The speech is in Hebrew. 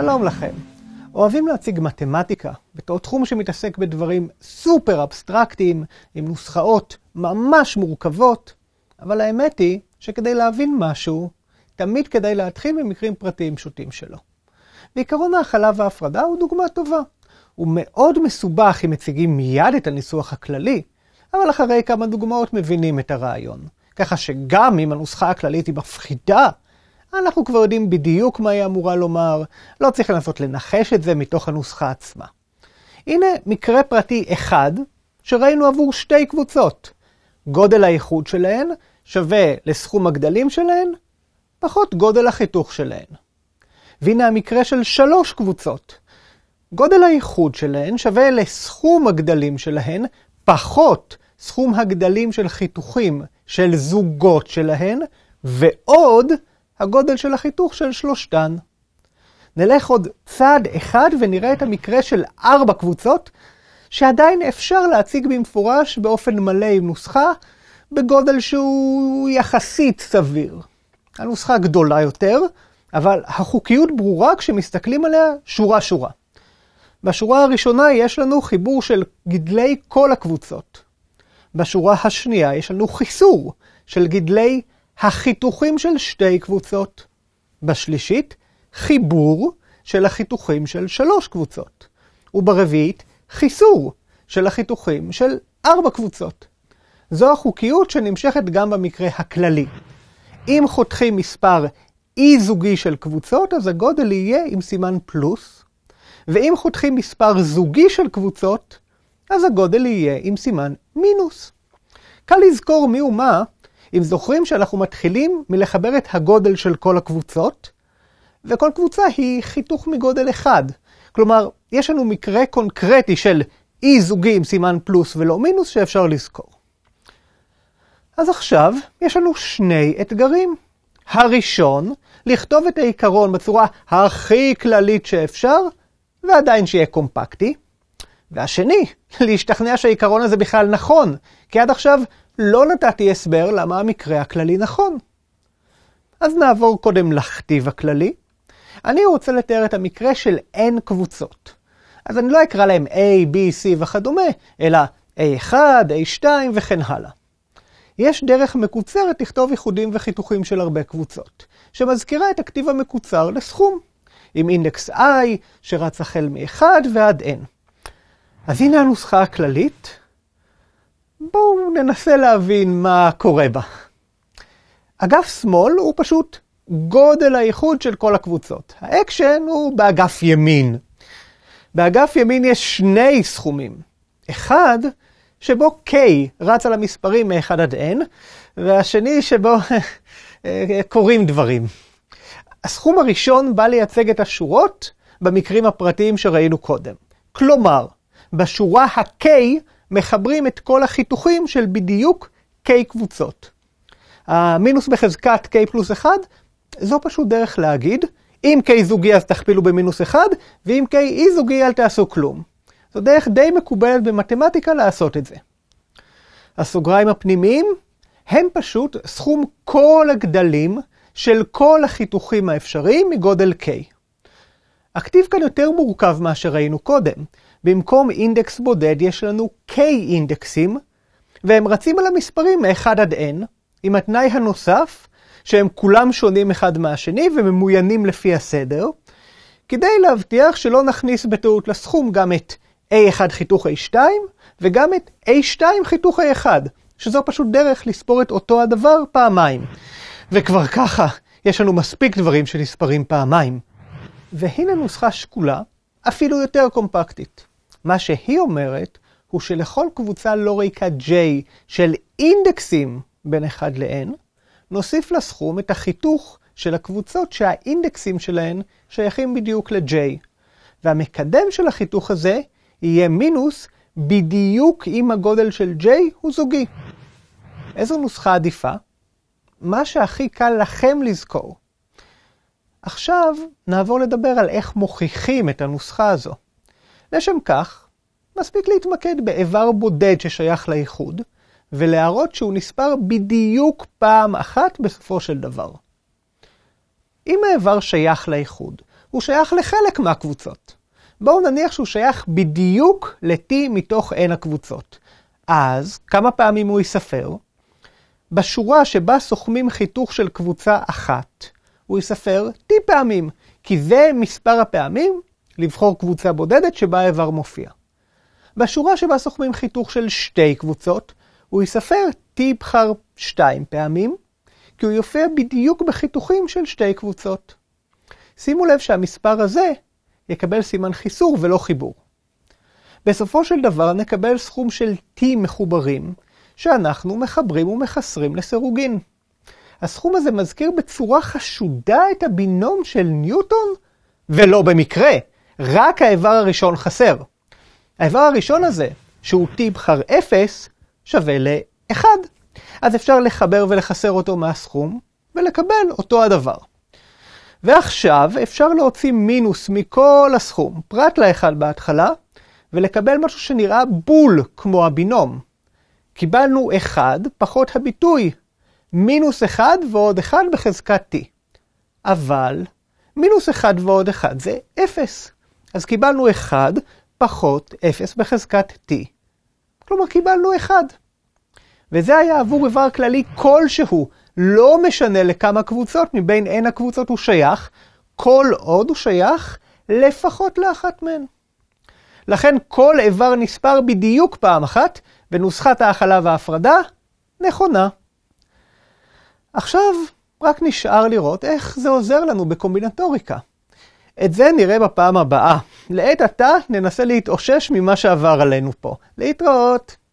שלום לכם. אוהבים להציג מתמטיקה בתור תחום שמתעסק בדברים סופר אבסטרקטיים, עם נוסחאות ממש מורכבות, אבל האמת היא שכדי להבין משהו, תמיד כדאי להתחיל ממקרים פרטיים פשוטים שלו. ועיקרון ההכלה וההפרדה הוא דוגמה טובה. הוא מאוד מסובך אם מציגים מיד את הניסוח הכללי, אבל אחרי כמה דוגמאות מבינים את הרעיון. ככה שגם אם הנוסחה הכללית היא מפחידה, אנחנו כבר יודעים בדיוק מה היא אמורה לומר, לא צריך לנסות לנחש את זה מתוך הנוסחה עצמה. הנה מקרה פרטי אחד שראינו עבור שתי קבוצות. גודל האיחוד שלהן שווה לסכום הגדלים שלהן פחות גודל החיתוך שלהן. והנה המקרה של שלוש קבוצות. גודל האיחוד שלהן שווה לסכום הגדלים שלהן פחות סכום הגדלים של חיתוכים של זוגות שלהן, ועוד הגודל של החיתוך של שלושתן. נלך עוד צעד אחד ונראה את המקרה של ארבע קבוצות, שעדיין אפשר להציג במפורש באופן מלא עם נוסחה, בגודל שהוא יחסית סביר. הנוסחה גדולה יותר, אבל החוקיות ברורה כשמסתכלים עליה שורה-שורה. בשורה הראשונה יש לנו חיבור של גדלי כל הקבוצות. בשורה השנייה יש לנו חיסור של גדלי החיתוכים של שתי קבוצות. בשלישית, חיבור של החיתוכים של שלוש קבוצות. וברביעית, חיסור של החיתוכים של ארבע קבוצות. זו החוקיות שנמשכת גם במקרה הכללי. אם חותכים מספר אי-זוגי e של קבוצות, אז הגודל יהיה עם סימן פלוס, ואם חותכים מספר זוגי של קבוצות, אז הגודל יהיה עם סימן מינוס. קל לזכור מי ומה אם זוכרים שאנחנו מתחילים מלחבר את הגודל של כל הקבוצות, וכל קבוצה היא חיתוך מגודל אחד. כלומר, יש לנו מקרה קונקרטי של אי זוגי עם סימן פלוס ולא מינוס שאפשר לזכור. אז עכשיו יש לנו שני אתגרים. הראשון, לכתוב את העיקרון בצורה הכי כללית שאפשר, ועדיין שיהיה קומפקטי. והשני, להשתכנע שהעיקרון הזה בכלל נכון, כי עד עכשיו לא נתתי הסבר למה המקרה הכללי נכון. אז נעבור קודם לכתיב הכללי. אני רוצה לתאר את המקרה של n קבוצות. אז אני לא אקרא להם A, B, C וכדומה, אלא A1, A2 וכן הלאה. יש דרך מקוצרת לכתוב איחודים וחיתוכים של הרבה קבוצות, שמזכירה את הכתיב המקוצר לסכום, עם אינדקס i שרץ החל מ-1 ועד n. אז הנה הנוסחה הכללית, בואו ננסה להבין מה קורה בה. אגף שמאל הוא פשוט גודל האיחוד של כל הקבוצות. האקשן הוא באגף ימין. באגף ימין יש שני סכומים. אחד, שבו K רץ על המספרים מ-1 עד N, והשני שבו קורים דברים. הסכום הראשון בא לייצג את השורות במקרים הפרטיים שראינו קודם. כלומר, בשורה ה-K מחברים את כל החיתוכים של בדיוק K קבוצות. המינוס בחזקת K פלוס 1, זו פשוט דרך להגיד, אם K זוגי אז תכפילו במינוס 1, ואם K אי זוגי אל תעשו כלום. זו דרך די מקובלת במתמטיקה לעשות את זה. הסוגריים הפנימיים הם פשוט סכום כל הגדלים של כל החיתוכים האפשריים מגודל K. הכתיב כאן יותר מורכב מאשר ראינו קודם. במקום אינדקס בודד יש לנו k אינדקסים, והם רצים על המספרים מ-1 עד n, עם התנאי הנוסף שהם כולם שונים אחד מהשני וממוינים לפי הסדר, כדי להבטיח שלא נכניס בטעות לסכום גם את a1 חיתוך a2 וגם את a2 חיתוך a1, שזו פשוט דרך לספור את אותו הדבר פעמיים. וכבר ככה יש לנו מספיק דברים שנספרים פעמיים. והנה נוסחה שקולה אפילו יותר קומפקטית. מה שהיא אומרת הוא שלכל קבוצה לא ריקה J של אינדקסים בין 1 ל-N, נוסיף לסכום את החיתוך של הקבוצות שהאינדקסים שלהן שייכים בדיוק ל-J. והמקדם של החיתוך הזה יהיה מינוס בדיוק אם הגודל של J הוא זוגי. איזו נוסחה עדיפה? מה שהכי קל לכם לזכור. עכשיו נעבור לדבר על איך מוכיחים את הנוסחה הזו. לשם כך, מספיק להתמקד באיבר בודד ששייך לאיחוד, ולהראות שהוא נספר בדיוק פעם אחת בסופו של דבר. אם האיבר שייך לאיחוד, הוא שייך לחלק מהקבוצות. בואו נניח שהוא שייך בדיוק ל-t מתוך n הקבוצות. אז, כמה פעמים הוא ייספר? בשורה שבה סוכמים חיתוך של קבוצה אחת, הוא יספר T פעמים, כי זה מספר הפעמים לבחור קבוצה בודדת שבה האיבר מופיע. בשורה שבה סוכמים חיתוך של שתי קבוצות, הוא יספר T בחר 2 פעמים, כי הוא יופיע בדיוק בחיתוכים של שתי קבוצות. שימו לב שהמספר הזה יקבל סימן חיסור ולא חיבור. בסופו של דבר נקבל סכום של T מחוברים, שאנחנו מחברים ומחסרים לסירוגין. הסכום הזה מזכיר בצורה חשודה את הבינום של ניוטון, ולא במקרה, רק האיבר הראשון חסר. האיבר הראשון הזה, שהוא T בחר 0, שווה ל-1. אז אפשר לחבר ולחסר אותו מהסכום, ולקבל אותו הדבר. ועכשיו אפשר להוציא מינוס מכל הסכום, פרט ל-1 בהתחלה, ולקבל משהו שנראה בול כמו הבינום. קיבלנו 1 פחות הביטוי מינוס 1 ועוד 1 בחזקת t. אבל מינוס 1 ועוד 1 זה 0. אז קיבלנו 1 פחות 0 בחזקת t. כלומר, קיבלנו 1. וזה היה עבור איבר כללי כלשהו, לא משנה לכמה קבוצות מבין n הקבוצות הוא שייך, כל עוד הוא שייך לפחות לאחת מהן. לכן כל איבר נספר בדיוק פעם אחת, ונוסחת ההכלה וההפרדה נכונה. עכשיו רק נשאר לראות איך זה עוזר לנו בקומבינטוריקה. את זה נראה בפעם הבאה. לעת עתה ננסה להתאושש ממה שעבר עלינו פה. להתראות.